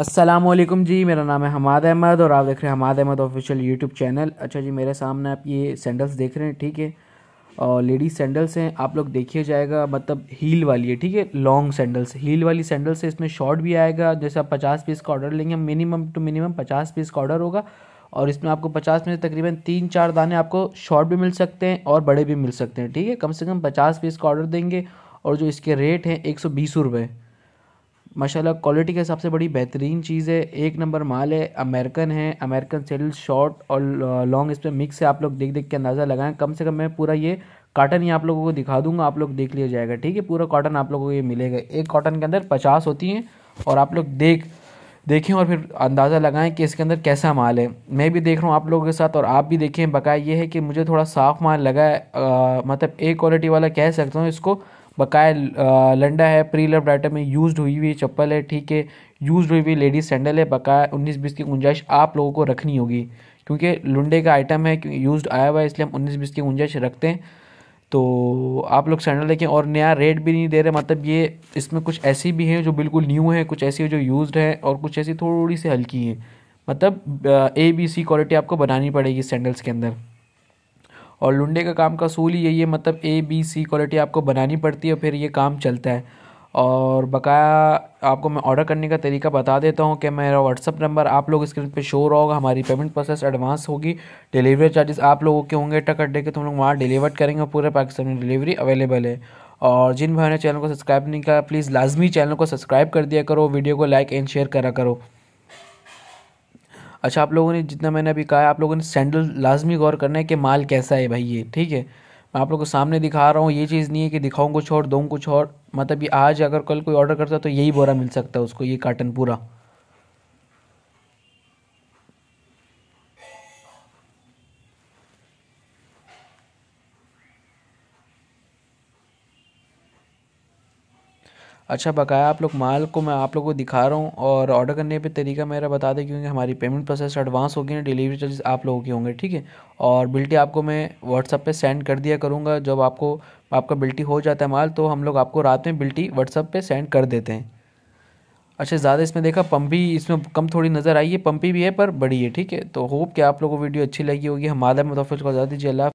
असलम जी मेरा नाम है हमाद अहमद और आप देख रहे हैं Hamad Ahmed official YouTube channel अच्छा जी मेरे सामने आप ये सैंडल्स देख रहे हैं ठीक है और लेडीज सैंडल्स हैं आप लोग देखिए जाएगा मतलब हील वाली है ठीक है लॉन्ग सैंडल्स हील वाली सैंडल्स है इसमें शॉर्ट भी आएगा जैसे आप पचास पीस का ऑर्डर लेंगे मिनिमम टू मिनिमम पचास पीस का ऑर्डर होगा और इसमें आपको पचास में तकरीबन तीन चार दाने आपको शॉर्ट भी मिल सकते हैं और बड़े भी मिल सकते हैं ठीक है कम से कम पचास पीस का ऑर्डर देंगे और जो इसके रेट हैं एक सौ बीस रुपये माशाल्लाह क्वालिटी के हिसाब से बड़ी बेहतरीन चीज़ है एक नंबर माल है अमेरिकन है अमेरिकन सेल शॉर्ट और लॉन्ग इस पर मिक्स है आप लोग देख देख के अंदाज़ा लगाएं कम से कम मैं पूरा ये काटन ही आप लोगों को दिखा दूंगा आप लोग देख लिया जाएगा ठीक है पूरा कॉटन आप लोगों को ये मिलेगा एक कॉटन के अंदर पचास होती हैं और आप लोग देख देखें और फिर अंदाज़ा लगाएं कि इसके अंदर कैसा माल है मैं भी देख रहा हूँ आप लोगों के साथ और आप भी देखें बकाया ये है कि मुझे थोड़ा साफ़ माल लगा है मतलब ए क्वालिटी वाला कह सकता हूँ इसको बकाया लंडा है प्री लव आइटम में यूज हुई हुई चप्पल है ठीक है यूज्ड हुई हुई लेडीज सैंडल है बकाया उन्नीस बीस की गुंजाइश आप लोगों को रखनी होगी क्योंकि लुंडे का आइटम है यूज आया हुआ है इसलिए हम उन्नीस बीस की गुंजाइश रखते हैं तो आप लोग सैंडल देखें और नया रेट भी नहीं दे रहे मतलब ये इसमें कुछ ऐसी भी हैं जो बिल्कुल न्यू हैं कुछ ऐसी जो यूज्ड है और कुछ ऐसी थोड़ी सी हल्की हैं मतलब ए बी सी क्वालिटी आपको बनानी पड़ेगी सैंडल्स के अंदर और लुंडे का काम का सूल ही यही है मतलब ए बी सी क्वालिटी आपको बनानी पड़ती है और फिर ये काम चलता है और बकाया आपको मैं ऑर्डर करने का तरीका बता देता हूँ कि मेरा व्हाट्सअप नंबर आप लोग स्क्रीन पे शो रहा होगा हमारी पेमेंट प्रोसेस एडवांस होगी डिलीवरी चार्जेस आप लोगों के होंगे टकट डे के तुम लोग वहाँ डिलीवर करेंगे और पूरे पाकिस्तान में डिलीवरी अवेलेबल है और जिन भाई ने चैनल को सब्सक्राइब नहीं किया प्लीज़ लाजमी चैनल को सब्सक्राइब कर दिया करो वीडियो को लाइक एंड शेयर करा करो अच्छा आप लोगों ने जितना मैंने अभी कहा है आप लोगों ने सैंडल लाजमी गौर करना है कि माल कैसा है भाई ये ठीक है मैं आप लोगों को सामने दिखा रहा हूँ ये चीज़ नहीं है कि दिखाऊँ कुछ और दूँ कुछ और मतलब ये आज अगर कल कोई ऑर्डर करता तो यही बोरा मिल सकता है उसको ये काटन पूरा अच्छा बकाया आप लोग माल को मैं आप लोगों को दिखा रहा हूँ और ऑर्डर करने पे तरीका मेरा बता दें क्योंकि हमारी पेमेंट प्रोसेस एडवांस होगी ना डिलीवरी चार्जेस आप लोगों के होंगे ठीक है और बिल्टी आपको मैं व्हाट्सअप पे सेंड कर दिया करूँगा जब आपको आपका बिल्टी हो जाता है माल तो हम लोग आपको रात में बिल्टी व्हाट्सअप पर सेंड कर देते हैं अच्छा ज़्यादा इसमें देखा पम्पी भी इसमें कम थोड़ी नज़र आई है पम्पी भी है पर बड़ी है ठीक है तो होप कि आप लोगों को वीडियो अच्छी लगी होगी हमारा मुतफ़ तो को ज़्यादा दीजिए अल्लाह